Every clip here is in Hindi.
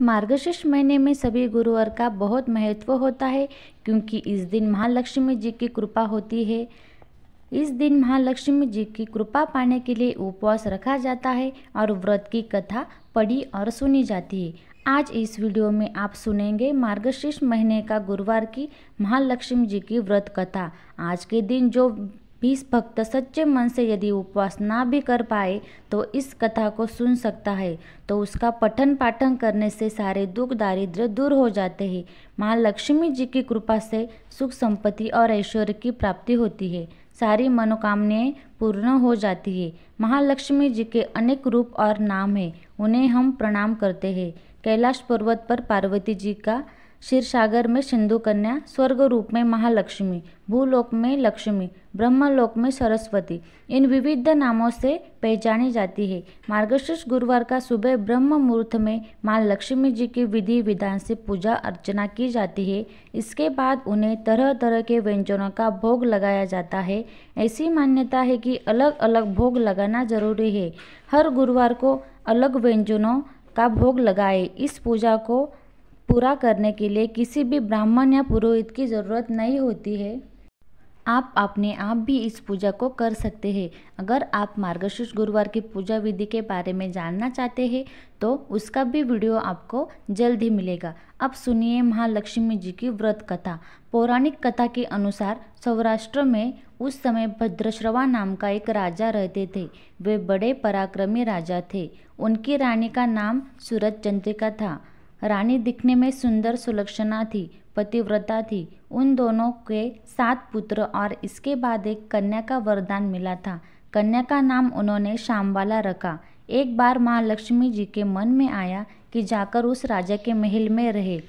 मार्गशीर्ष महीने में सभी गुरुवार का बहुत महत्व होता है क्योंकि इस दिन महालक्ष्मी जी की कृपा होती है इस दिन महालक्ष्मी जी की कृपा पाने के लिए उपवास रखा जाता है और व्रत की कथा पढ़ी और सुनी जाती है आज इस वीडियो में आप सुनेंगे मार्गशीर्ष महीने का गुरुवार की महालक्ष्मी जी की व्रत कथा आज के दिन जो बीस भक्त सच्चे मन से यदि उपवास ना भी कर पाए तो इस कथा को सुन सकता है तो उसका पठन पाठन करने से सारे दुख दारिद्र दूर हो जाते हैं माँ लक्ष्मी जी की कृपा से सुख संपत्ति और ऐश्वर्य की प्राप्ति होती है सारी मनोकामनाएं पूर्ण हो जाती है महालक्ष्मी जी के अनेक रूप और नाम हैं उन्हें हम प्रणाम करते हैं कैलाश पर्वत पर पार्वती जी का क्षीर सागर में सिंधु कन्या स्वर्ग रूप में महालक्ष्मी भूलोक में लक्ष्मी ब्रह्मलोक में सरस्वती इन विविध नामों से पहचानी जाती है मार्गशीर्ष गुरुवार का सुबह ब्रह्म मुहूर्त में माँ लक्ष्मी जी की विधि विधान से पूजा अर्चना की जाती है इसके बाद उन्हें तरह तरह के व्यंजनों का भोग लगाया जाता है ऐसी मान्यता है कि अलग अलग भोग लगाना जरूरी है हर गुरुवार को अलग व्यंजनों का भोग लगाए इस पूजा को पूरा करने के लिए किसी भी ब्राह्मण या पुरोहित की ज़रूरत नहीं होती है आप अपने आप भी इस पूजा को कर सकते हैं अगर आप मार्गशीर्ष गुरुवार की पूजा विधि के बारे में जानना चाहते हैं तो उसका भी वीडियो आपको जल्द ही मिलेगा अब सुनिए महालक्ष्मी जी की व्रत कथा पौराणिक कथा के अनुसार सौराष्ट्र में उस समय भद्रश्रवा नाम का एक राजा रहते थे वे बड़े पराक्रमी राजा थे उनकी रानी का नाम सूरज चंद्रिका था रानी दिखने में सुंदर सुलक्षणा थी पतिव्रता थी उन दोनों के सात पुत्र और इसके बाद एक कन्या का वरदान मिला था कन्या का नाम उन्होंने शामबाला रखा एक बार माँ लक्ष्मी जी के मन में आया कि जाकर उस राजा के महल में रहे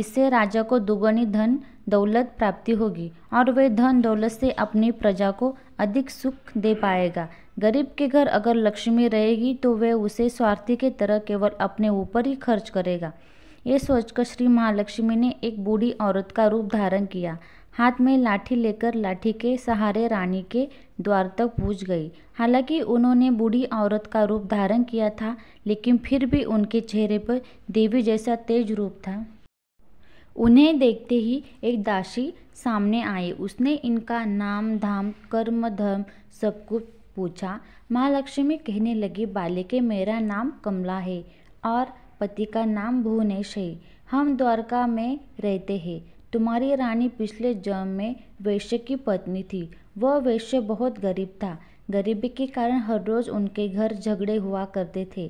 इससे राजा को दुगुनी धन दौलत प्राप्ति होगी और वे धन दौलत से अपनी प्रजा को अधिक सुख दे पाएगा गरीब के घर अगर लक्ष्मी रहेगी तो वह उसे स्वार्थी के तरह केवल अपने ऊपर ही खर्च करेगा ये सोचकर श्री महालक्ष्मी ने एक बूढ़ी औरत का रूप धारण किया हाथ में लाठी लेकर लाठी के सहारे रानी के द्वार तक पूज गई हालांकि उन्होंने बूढ़ी औरत का रूप धारण किया था लेकिन फिर भी उनके चेहरे पर देवी जैसा तेज रूप था उन्हें देखते ही एक दासी सामने आई उसने इनका नाम धाम कर्म धर्म सब कुछ पूछा महालक्ष्मी कहने लगी बालिके मेरा नाम कमला है और पति का नाम भुवनेश है हम द्वारका में रहते हैं तुम्हारी रानी पिछले जन्म में वैश्य की पत्नी थी वह वैश्य बहुत गरीब था गरीबी के कारण हर रोज उनके घर झगड़े हुआ करते थे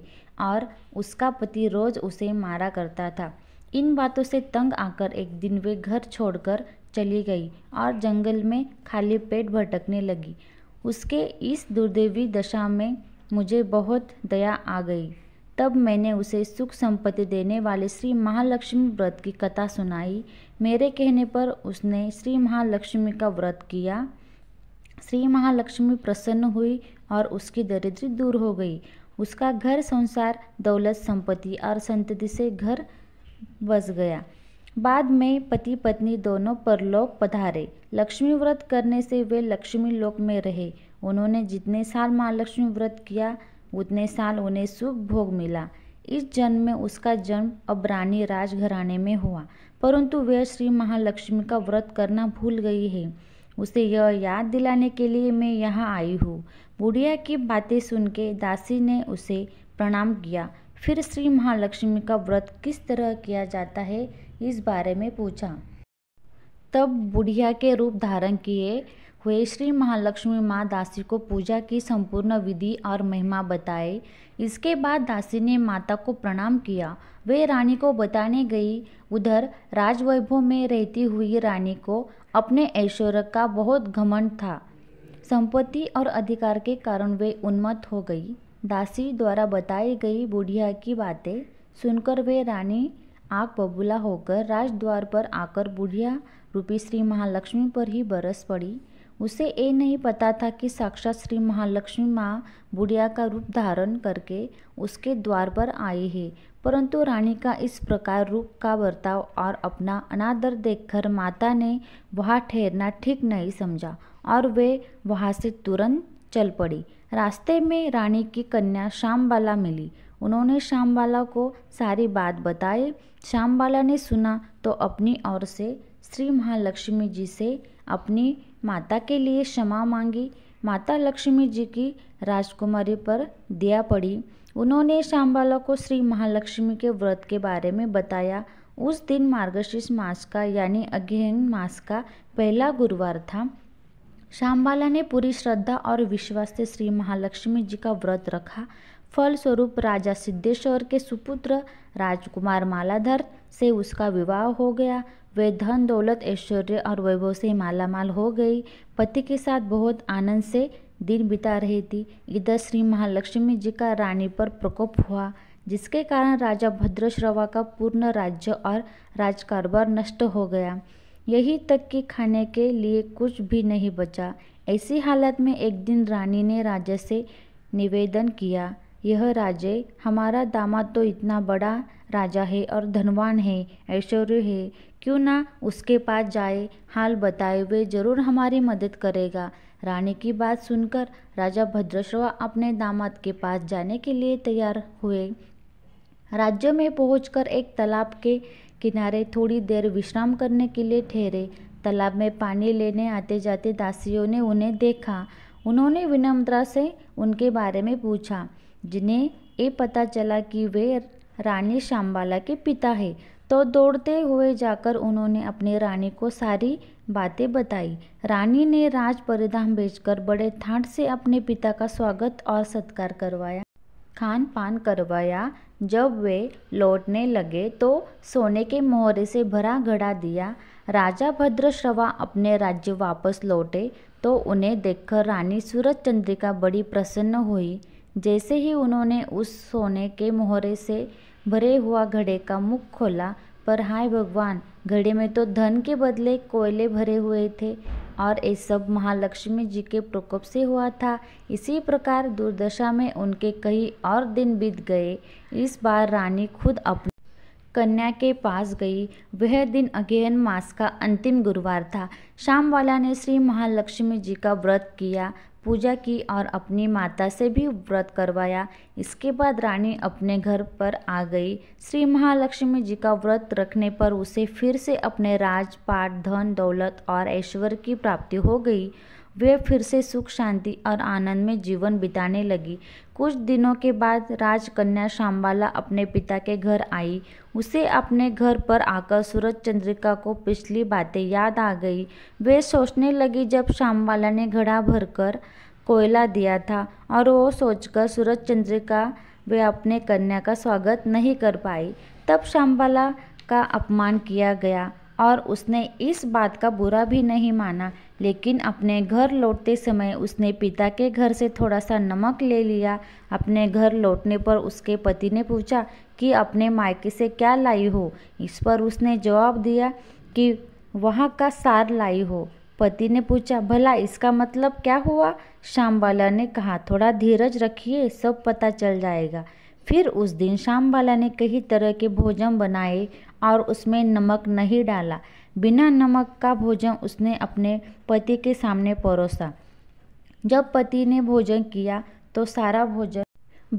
और उसका पति रोज उसे मारा करता था इन बातों से तंग आकर एक दिन वे घर छोड़कर चली गई और जंगल में खाली पेट भटकने लगी उसके इस दुर्दैवी दशा में मुझे बहुत दया आ गई तब मैंने उसे सुख संपत्ति देने वाले श्री महालक्ष्मी व्रत की कथा सुनाई मेरे कहने पर उसने श्री महालक्ष्मी का व्रत किया श्री महालक्ष्मी प्रसन्न हुई और उसकी दरिद्री दूर हो गई उसका घर संसार दौलत संपत्ति और संतति से घर बस गया बाद में पति पत्नी दोनों परलोक पधारे लक्ष्मी व्रत करने से वे लक्ष्मी लोक में रहे उन्होंने जितने साल महालक्ष्मी व्रत किया उतने साल उन्हें सुख भोग मिला इस जन्म में उसका जन्म अबरानी राजघराने में हुआ परंतु वह श्री महालक्ष्मी का व्रत करना भूल गई है उसे यह याद दिलाने के लिए मैं यहाँ आई हूँ बुढ़िया की बातें सुन के दासी ने उसे प्रणाम किया फिर श्री महालक्ष्मी का व्रत किस तरह किया जाता है इस बारे में पूछा तब बुढ़िया के रूप धारण किए हुए श्री महालक्ष्मी माँ दासी को पूजा की संपूर्ण विधि और महिमा बताए इसके बाद दासी ने माता को प्रणाम किया वे रानी को बताने गई उधर राजवैभव में रहती हुई रानी को अपने ऐश्वर्य का बहुत घमंड था संपत्ति और अधिकार के कारण वे उन्मत्त हो गई दासी द्वारा बताई गई बुढ़िया की बातें सुनकर वे रानी आग बबूला होकर राजद्वार पर आकर बुढ़िया रूपी श्री महालक्ष्मी पर ही बरस पड़ी उसे ये नहीं पता था कि साक्षात श्री महालक्ष्मी माँ बुढ़िया का रूप धारण करके उसके द्वार पर आई है परंतु रानी का इस प्रकार रूप का बर्ताव और अपना अनादर देखकर माता ने वहाँ ठहरना ठीक नहीं समझा और वे वहाँ से तुरंत चल पड़ी रास्ते में रानी की कन्या श्यामबाला मिली उन्होंने श्यामबाला को सारी बात बताई श्यामबाला ने सुना तो अपनी ओर से श्री महालक्ष्मी जी से अपनी माता के लिए क्षमा मांगी माता लक्ष्मी जी की राजकुमारी पर दिया पड़ी उन्होंने शाम्बाला को श्री महालक्ष्मी के व्रत के बारे में बताया उस दिन मार्गशीर्ष मास का यानी अग्न मास का पहला गुरुवार था शाम्बाला ने पूरी श्रद्धा और विश्वास से श्री महालक्ष्मी जी का व्रत रखा फलस्वरूप राजा सिद्धेश्वर के सुपुत्र राजकुमार मालाधर से उसका विवाह हो गया वे धन दौलत ऐश्वर्य और वैभव से मालामाल हो गई पति के साथ बहुत आनंद से दिन बिता रही थी इधर श्री महालक्ष्मी जी का रानी पर प्रकोप हुआ जिसके कारण राजा भद्रश्रवा का पूर्ण राज्य और राजकारोबार नष्ट हो गया यही तक कि खाने के लिए कुछ भी नहीं बचा ऐसी हालत में एक दिन रानी ने राजा से निवेदन किया यह राजे हमारा दामाद तो इतना बड़ा राजा है और धनवान है ऐश्वर्य है क्यों ना उसके पास जाए हाल बताए हुए जरूर हमारी मदद करेगा रानी की बात सुनकर राजा भद्रश्रवा अपने दामाद के पास जाने के लिए तैयार हुए राज्य में पहुंचकर एक तालाब के किनारे थोड़ी देर विश्राम करने के लिए ठहरे तालाब में पानी लेने आते जाते दासियों ने उन्हें देखा उन्होंने विनम्रता से उनके बारे में पूछा जिन्हें ये पता चला कि वे रानी श्यामबाला के पिता है तो दौड़ते हुए जाकर उन्होंने अपनी रानी को सारी बातें बताई रानी ने राज परिधाम बेचकर बड़े ठाठ से अपने पिता का स्वागत और सत्कार करवाया खान पान करवाया जब वे लौटने लगे तो सोने के मोहरे से भरा घड़ा दिया राजा भद्रश्रवा अपने राज्य वापस लौटे तो उन्हें देखकर रानी सूरज चंद्रिका बड़ी प्रसन्न हुई जैसे ही उन्होंने उस सोने के मोहरे से भरे हुआ घड़े का मुख खोला पर हाय भगवान घड़े में तो धन के बदले कोयले भरे हुए थे और ये सब महालक्ष्मी जी के प्रकोप से हुआ था इसी प्रकार दुर्दशा में उनके कई और दिन बीत गए इस बार रानी खुद अपने कन्या के पास गई वह दिन अगेन मास का अंतिम गुरुवार था शाम वाला ने श्री महालक्ष्मी जी का व्रत किया पूजा की और अपनी माता से भी व्रत करवाया इसके बाद रानी अपने घर पर आ गई श्री महालक्ष्मी जी का व्रत रखने पर उसे फिर से अपने राजपाट धन दौलत और ऐश्वर्य की प्राप्ति हो गई वे फिर से सुख शांति और आनंद में जीवन बिताने लगी कुछ दिनों के बाद राजकन्या शाम्बाला अपने पिता के घर आई उसे अपने घर पर आकर सूरज चंद्रिका को पिछली बातें याद आ गई वे सोचने लगी जब शाम्बाला ने घड़ा भरकर कोयला दिया था और वो सोचकर सूरज चंद्रिका वे अपने कन्या का स्वागत नहीं कर पाई तब शाम्बाला का अपमान किया गया और उसने इस बात का बुरा भी नहीं माना लेकिन अपने घर लौटते समय उसने पिता के घर से थोड़ा सा नमक ले लिया अपने घर लौटने पर उसके पति ने पूछा कि अपने मायके से क्या लाई हो इस पर उसने जवाब दिया कि वहाँ का सार लाई हो पति ने पूछा भला इसका मतलब क्या हुआ श्याम बाला ने कहा थोड़ा धीरज रखिए सब पता चल जाएगा फिर उस दिन श्याम बाला ने कई तरह के भोजन बनाए और उसमें नमक नहीं डाला बिना नमक का भोजन उसने अपने पति के सामने परोसा जब पति ने भोजन किया तो सारा भोजन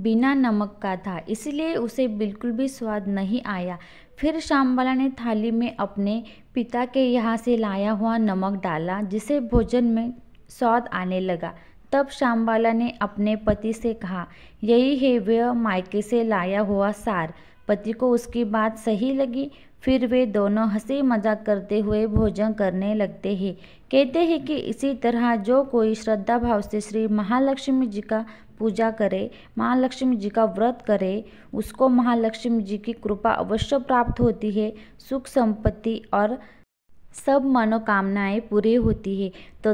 बिना नमक का था इसलिए उसे बिल्कुल भी स्वाद नहीं आया फिर श्यामबाला ने थाली में अपने पिता के यहाँ से लाया हुआ नमक डाला जिसे भोजन में स्वाद आने लगा तब श्यामबाला ने अपने पति से कहा यही है वह मायके से लाया हुआ सार पति को उसकी बात सही लगी फिर वे दोनों हंसी मजाक करते हुए भोजन करने लगते हैं कहते हैं कि इसी तरह जो कोई श्रद्धा भाव से श्री महालक्ष्मी जी का पूजा करे महालक्ष्मी जी का व्रत करे उसको महालक्ष्मी जी की कृपा अवश्य प्राप्त होती है सुख संपत्ति और सब मनोकामनाएं पूरी होती है तो